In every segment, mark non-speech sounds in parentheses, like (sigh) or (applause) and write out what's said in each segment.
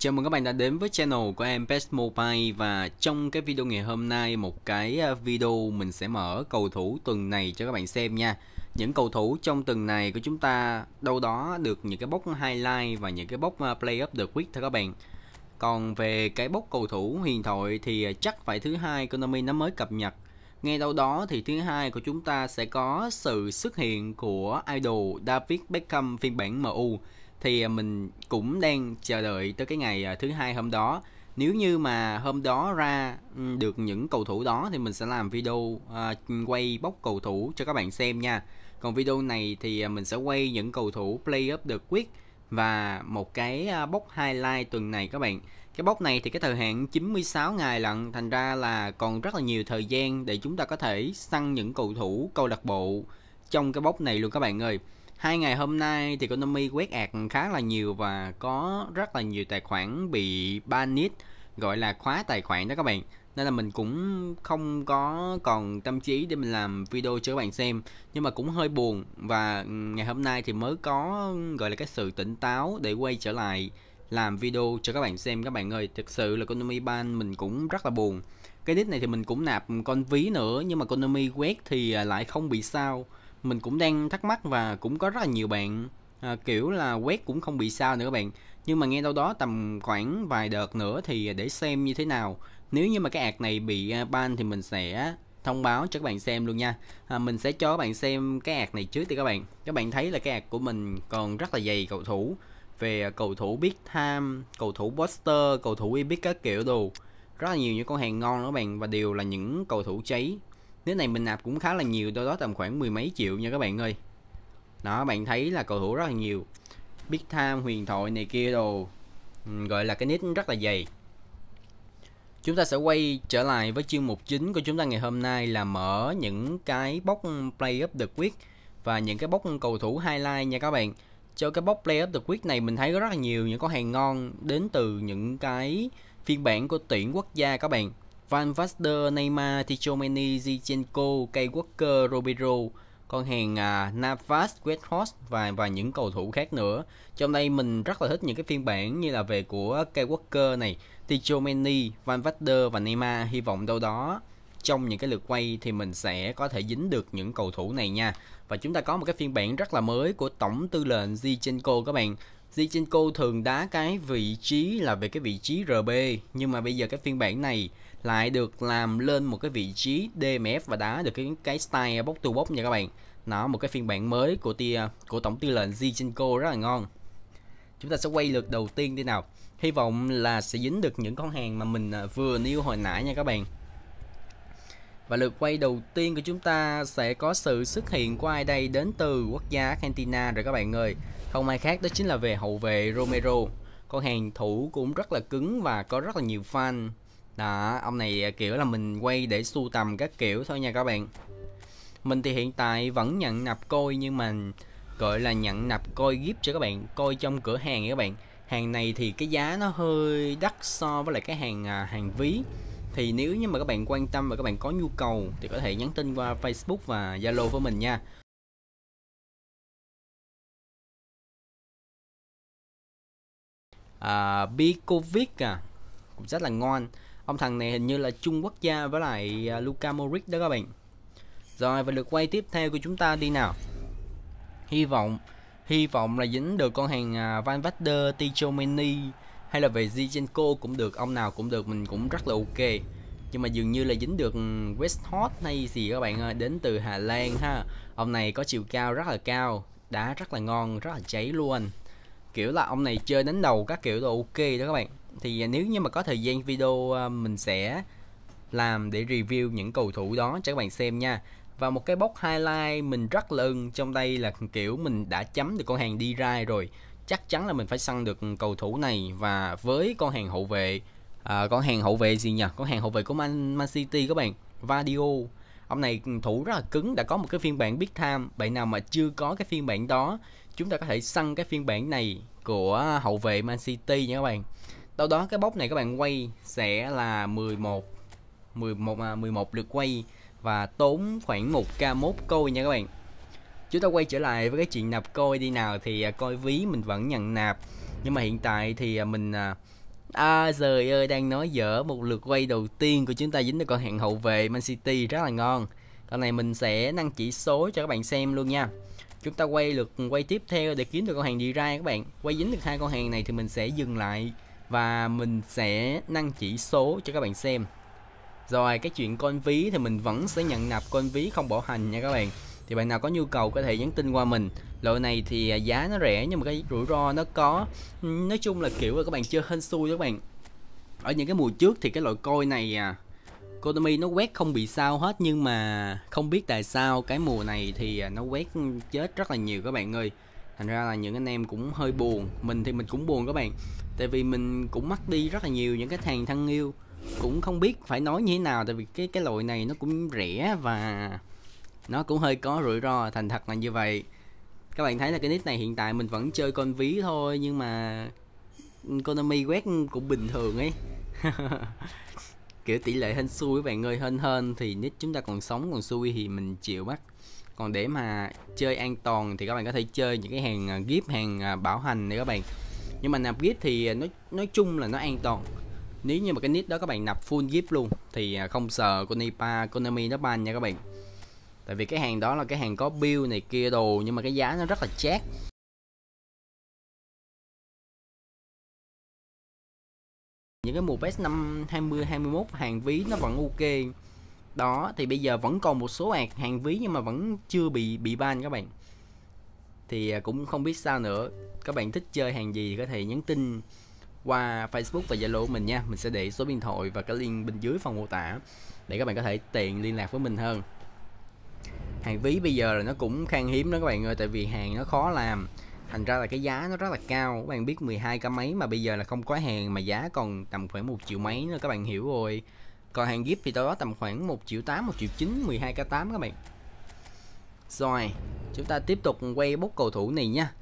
Chào mừng các bạn đã đến với channel của em Best Mobile và trong cái video ngày hôm nay một cái à, video mình sẽ mở cầu thủ tuần này cho các bạn xem nha. Những cầu thủ trong tuần này của chúng ta đâu đó được những cái bốc highlight và những cái bốc à, play up the week thôi các bạn. Còn về cái bốc cầu thủ huyền thoại thì à, chắc phải thứ hai Konami nó mới cập nhật. Ngay đâu đó thì thứ hai của chúng ta sẽ có sự xuất hiện của idol David Beckham phiên bản MU thì à, mình cũng đang chờ đợi tới cái ngày à, thứ hai hôm đó nếu như mà hôm đó ra ừ, được những cầu thủ đó thì mình sẽ làm video uh, quay bóc cầu thủ cho các bạn xem nha còn video này thì mình sẽ quay những cầu thủ play up the quick và một cái bóc highlight tuần này các bạn cái bóc này thì cái thời hạn 96 ngày lận thành ra là còn rất là nhiều thời gian để chúng ta có thể săn những cầu thủ câu lạc bộ trong cái bóc này luôn các bạn ơi Hai ngày hôm nay thì Konami quét ạt khá là nhiều và có rất là nhiều tài khoản bị banit gọi là khóa tài khoản đó các bạn nên là mình cũng không có còn tâm trí để mình làm video cho các bạn xem nhưng mà cũng hơi buồn và ừ, ngày hôm nay thì mới có gọi là cái sự tỉnh táo để quay trở lại làm video cho các bạn xem các bạn ơi thực sự là Konami ban mình cũng rất là buồn cái nick này thì mình cũng nạp con ví nữa nhưng mà Konami quét thì à, lại không bị sao mình cũng đang thắc mắc và cũng có rất là nhiều bạn à, kiểu là quét cũng không bị sao nữa các bạn nhưng mà nghe đâu đó tầm khoảng vài đợt nữa thì để xem như thế nào nếu như mà cái ạc này bị à, ban thì mình sẽ thông báo cho các bạn xem luôn nha à, mình sẽ cho các bạn xem cái ạc này trước thì các bạn các bạn thấy là cái ạc của mình còn rất là dày cầu thủ về à, cầu thủ Big Time, cầu thủ poster cầu thủ Epic các kiểu đồ rất là nhiều những con hàng ngon đó các bạn và đều là những cầu thủ cháy nếu này mình nạp cũng khá là nhiều, đâu đó tầm khoảng mười mấy triệu nha các bạn ơi. Đó, bạn thấy là cầu thủ rất là nhiều. Big Time, Huyền Thoại này kia đồ. Ừ, gọi là cái nick rất là dày. Chúng ta sẽ quay trở lại với chương mục chính của chúng ta ngày hôm nay là mở những cái box Play Up The Quick và những cái box cầu thủ highlight nha các bạn. Cho cái box Play Up The Quick này mình thấy có rất là nhiều những con hàng ngon đến từ những cái phiên bản của tuyển quốc gia các bạn Van Vaster, Neymar, Tichomeni, Zichenko, Kay Walker, Roberto, con hàng uh, Navas, Westhorst và và những cầu thủ khác nữa. Trong đây mình rất là thích những cái phiên bản như là về của Kay Walker này, Tichomeni, Van Vaster và Neymar. Hy vọng đâu đó trong những cái lượt quay thì mình sẽ có thể dính được những cầu thủ này nha. Và chúng ta có một cái phiên bản rất là mới của tổng tư lệnh Zichenko các bạn. Zichenko thường đá cái vị trí là về cái vị trí RB nhưng mà bây giờ cái phiên bản này lại được làm lên một cái vị trí DMF và đá được cái cái style box to box nha các bạn nó một cái phiên bản mới của tia của tổng tư lệnh Zichenko rất là ngon chúng ta sẽ quay lượt đầu tiên đi nào hy vọng là sẽ dính được những con hàng mà mình à, vừa nêu hồi nãy nha các bạn và lượt quay đầu tiên của chúng ta sẽ có sự xuất hiện của ai đây đến từ quốc gia Argentina rồi các bạn ơi. Không ai khác đó chính là về hậu vệ Romero. Con hàng thủ cũng rất là cứng và có rất là nhiều fan đó ông này à, kiểu là mình quay để sưu tầm các kiểu thôi nha các bạn mình thì hiện tại vẫn nhận nạp coi nhưng mà gọi là nhận nạp coi gift cho các bạn coi trong cửa hàng các bạn hàng này thì cái giá nó hơi đắt so với lại cái hàng à, hàng ví thì nếu như mà các bạn quan tâm và các bạn có nhu cầu thì có thể nhắn tin qua Facebook và Zalo với mình nha à, covid à cũng rất là ngon ông thằng này hình như là chung quốc gia với lại à, Luka Modric đó các bạn rồi và lượt quay tiếp theo của chúng ta đi nào hy vọng hy vọng là dính được con hàng à, Van Vader, Tichomeni hay là về Zinchenko cũng được ông nào cũng được mình cũng rất là ok nhưng mà dường như là dính được West Hot hay gì các bạn ơi đến từ Hà Lan ha ông này có chiều cao rất là cao đá rất là ngon rất là cháy luôn kiểu là ông này chơi đánh đầu các kiểu là ok đó các bạn thì nếu như mà có thời gian video ờ, mình sẽ làm để review những cầu thủ đó cho các bạn xem nha và một cái box highlight mình rất là ưng trong đây là kiểu mình đã chấm được con hàng đi ra rồi chắc chắn là mình phải săn được cầu thủ này và với con hàng hậu vệ à, con hàng hậu vệ gì nhỉ con hàng hậu vệ của Man, Man City các bạn Vadio ông này thủ rất là cứng đã có một cái phiên bản Big Time bạn nào mà chưa có cái phiên bản đó chúng ta có thể săn cái phiên bản này của hậu vệ Man City nha các bạn đâu đó cái bốc này các bạn quay sẽ là 11 11 à, 11 lượt quay và tốn khoảng 1k mốt coin nha các bạn chúng ta quay trở lại với cái chuyện nạp coin đi nào thì à, coi ví mình vẫn nhận nạp nhưng mà hiện tại thì à, mình à, à giời ơi đang nói dở một lượt quay đầu tiên của chúng ta dính được con hạng hậu vệ Man City rất là ngon con này mình sẽ nâng chỉ số cho các bạn xem luôn nha chúng ta quay lượt quay tiếp theo để kiếm được con hàng đi ra các bạn quay dính được hai con hàng này thì mình sẽ dừng lại và mình sẽ nâng chỉ số cho các bạn xem rồi cái chuyện con ví thì mình vẫn sẽ nhận nạp con ví không bảo hành nha các bạn thì bạn nào có nhu cầu có thể nhắn tin qua mình loại này thì à, giá nó rẻ nhưng mà cái rủi ro nó có nói chung là kiểu là các bạn chơi hên xui các bạn ở những cái mùa trước thì cái loại coi này à Konami nó quét không bị sao hết nhưng mà không biết tại sao cái mùa này thì à, nó quét chết rất là nhiều các bạn ơi thành ra là những anh em cũng hơi buồn mình thì mình cũng buồn các bạn tại vì mình cũng mất đi rất là nhiều những cái thằng thân yêu cũng không biết phải nói như thế nào tại vì cái cái loại này nó cũng rẻ và nó cũng hơi có rủi ro thành thật là như vậy các bạn thấy là cái nick này hiện tại mình vẫn chơi con ví thôi nhưng mà Konami quét cũng bình thường ấy (laughs) kiểu tỷ lệ hên xui các bạn ơi hên hên thì nick chúng ta còn sống còn xui thì mình chịu bắt còn để mà chơi an toàn thì các bạn có thể chơi những cái hàng à, gip hàng à, bảo hành này các bạn nhưng mà nạp gip thì à, nói nói chung là nó an toàn nếu như mà cái nick đó các bạn nạp full gip luôn thì không sợ Konipa Konami nó ban nha các bạn tại vì cái hàng đó là cái hàng có build này kia đồ nhưng mà cái giá nó rất là chát những cái mùa best năm 20 21 hàng ví nó vẫn ok đó thì bây giờ vẫn còn một số ạc hàng ví nhưng mà vẫn chưa bị bị ban các bạn thì à, cũng không biết sao nữa các bạn thích chơi hàng gì thì có thể nhắn tin qua Facebook và Zalo của mình nha mình sẽ để số điện thoại và cái link bên dưới phần mô tả để các bạn có thể tiện liên lạc với mình hơn hàng ví bây giờ là nó cũng khan hiếm đó các bạn ơi tại vì hàng nó khó làm thành ra là cái giá nó rất là cao các bạn biết 12 cái máy mà bây giờ là không có hàng mà giá còn tầm khoảng một triệu mấy nữa các bạn hiểu rồi còn hàng gift thì tôi có tầm khoảng 1 triệu 8 1 triệu 9 12 k 8 các bạn rồi chúng ta tiếp tục quay bốc cầu thủ này nha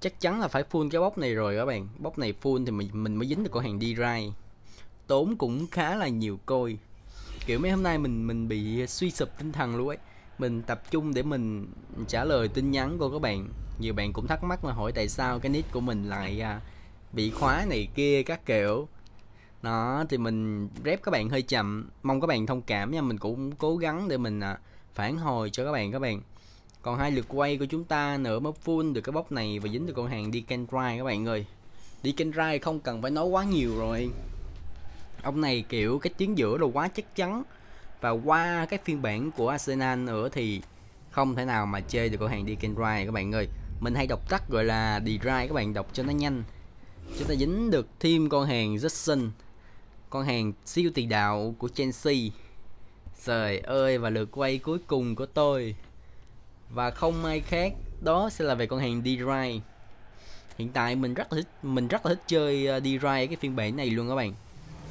chắc chắn là phải full cái bốc này rồi các bạn bốc này full thì mình mình mới dính được con hàng đi rai tốn cũng khá là nhiều coi, kiểu mấy hôm nay mình mình bị suy sụp tinh thần luôn ấy mình tập trung để mình trả lời tin nhắn của các bạn nhiều bạn cũng thắc mắc mà hỏi tại sao cái nick của mình lại à, bị khóa này kia các kiểu đó thì mình rep các bạn hơi chậm mong các bạn thông cảm nha mình cũng cố gắng để mình à, phản hồi cho các bạn các bạn còn hai lượt quay của chúng ta nữa mới full được cái bóc này và dính được con hàng đi can dry các bạn ơi đi can dry không cần phải nói quá nhiều rồi ông này kiểu cái tuyến giữa đồ quá chắc chắn và qua cái phiên bản của Arsenal nữa thì không thể nào mà chơi được con hàng đi can dry các bạn ơi mình hay đọc tắt gọi là đi dry các bạn đọc cho nó nhanh chúng ta dính được thêm con hàng Jackson con hàng siêu tiền đạo của Chelsea. Trời ơi và lượt quay cuối cùng của tôi. Và không ai khác, đó sẽ là về con hàng d rai Hiện tại mình rất là thích, mình rất là thích chơi ờ, d rai cái phiên bản này luôn các bạn.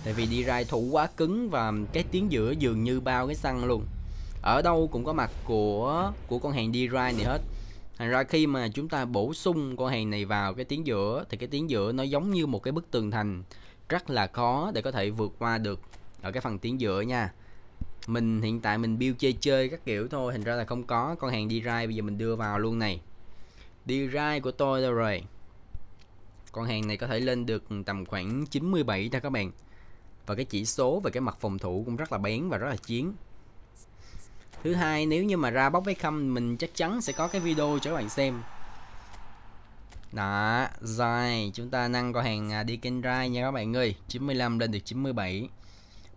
Tại vì d rai thủ quá cứng và cái tiếng giữa dường như bao cái xăng luôn. Ở đâu cũng có mặt của của con hàng d rai này hết. Thành ra khi mà chúng ta bổ sung con hàng này vào cái tiếng giữa thì cái tiếng giữa nó giống như một cái bức tường thành rất là khó để có thể vượt qua được ở cái phần tiếng giữa nha mình hiện tại mình build chơi chơi các kiểu thôi hình ra là không có con hàng đi rai bây giờ mình đưa vào luôn này đi rai của tôi đâu rồi con hàng này có thể lên được tầm khoảng 97 thôi các bạn và cái chỉ số về cái mặt phòng thủ cũng rất là bén và rất là chiến thứ hai nếu như mà ra bóc với không mình chắc chắn sẽ có cái video cho các bạn xem đó rồi chúng ta nâng con hàng à, đi kênh ra nha các bạn ơi 95 lên được 97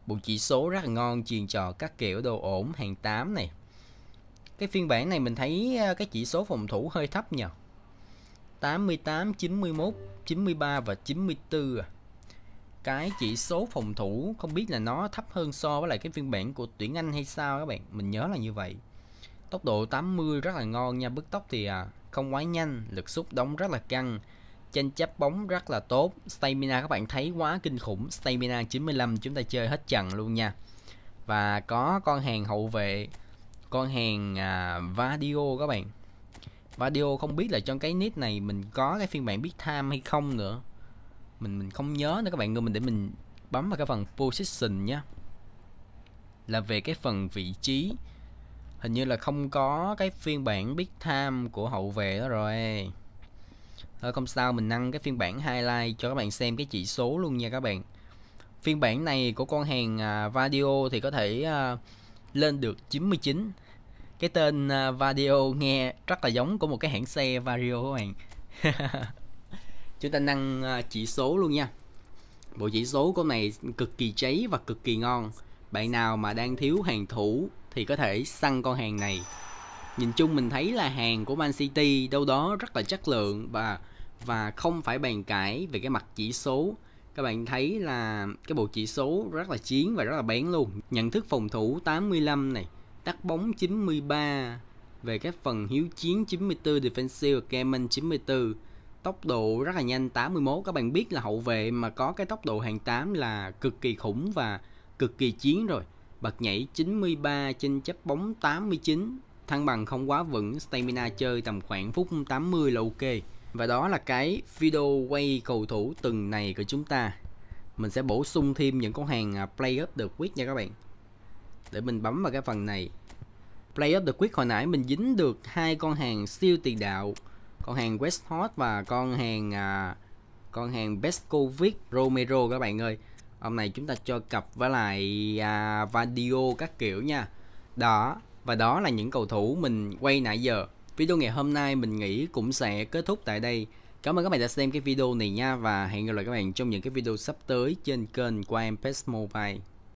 bộ chỉ số rất là ngon truyền trò các kiểu đồ ổn hàng 8 này cái phiên bản này mình thấy à, cái chỉ số phòng thủ hơi thấp nhờ 88 91 93 và 94 à cái chỉ số phòng thủ không biết là nó thấp hơn so với lại cái phiên bản của tuyển Anh hay sao các bạn mình nhớ là như vậy tốc độ 80 rất là ngon nha bức tốc thì à, không quá nhanh, lực xúc đóng rất là căng, tranh chấp bóng rất là tốt, stamina các bạn thấy quá kinh khủng, stamina 95 chúng ta chơi hết trận luôn nha. Và có con hàng hậu vệ, con hàng à, Vadio các bạn. Vadio không biết là trong cái nick này mình có cái phiên bản biết tham hay không nữa. Mình mình không nhớ nữa các bạn ơi, mình để mình bấm vào cái phần position nhé là về cái phần vị trí hình như là không có cái phiên bản big time của hậu vệ đó rồi thôi không sao mình nâng cái phiên bản highlight cho các bạn xem cái chỉ số luôn nha các bạn phiên bản này của con hàng uh, Vadio thì có thể à, lên được 99 cái tên uh, Vadio nghe rất là giống của một cái hãng xe Vario các bạn (laughs) chúng ta nâng chỉ số luôn nha bộ chỉ số của này cực kỳ cháy và cực kỳ ngon bạn nào mà đang thiếu hàng thủ thì có thể săn con hàng này. Nhìn chung mình thấy là hàng của Man City đâu đó rất là chất lượng và và không phải bàn cãi về cái mặt chỉ số các bạn thấy là cái bộ chỉ số rất là chiến và rất là bén luôn nhận thức phòng thủ 85 này tắt bóng 93 về cái phần hiếu chiến 94 defensive gamen 94 tốc độ rất là nhanh 81 các bạn biết là hậu vệ mà có cái tốc độ hàng 8 là cực kỳ khủng và cực kỳ chiến rồi Bật nhảy 93 trên chấp bóng 89, thăng bằng không quá vững, stamina chơi tầm khoảng phút 80 là ok. Và đó là cái video quay cầu thủ từng này của chúng ta. Mình sẽ bổ sung thêm những con hàng à, Play Up The Quick nha các bạn. Để mình bấm vào cái phần này. Play Up The Quick hồi nãy mình dính được hai con hàng siêu tiền đạo. Con hàng West Hot và con hàng... À, con hàng best covid Romero các bạn ơi Hôm nay chúng ta cho cặp với lại à, Vadio các kiểu nha. Đó, và đó là những cầu thủ mình quay nãy giờ. Video ngày hôm nay mình nghĩ cũng sẽ kết thúc tại đây. Cảm ơn các bạn đã xem cái video này nha và hẹn gặp lại các bạn trong những cái video sắp tới trên kênh của em PES Mobile.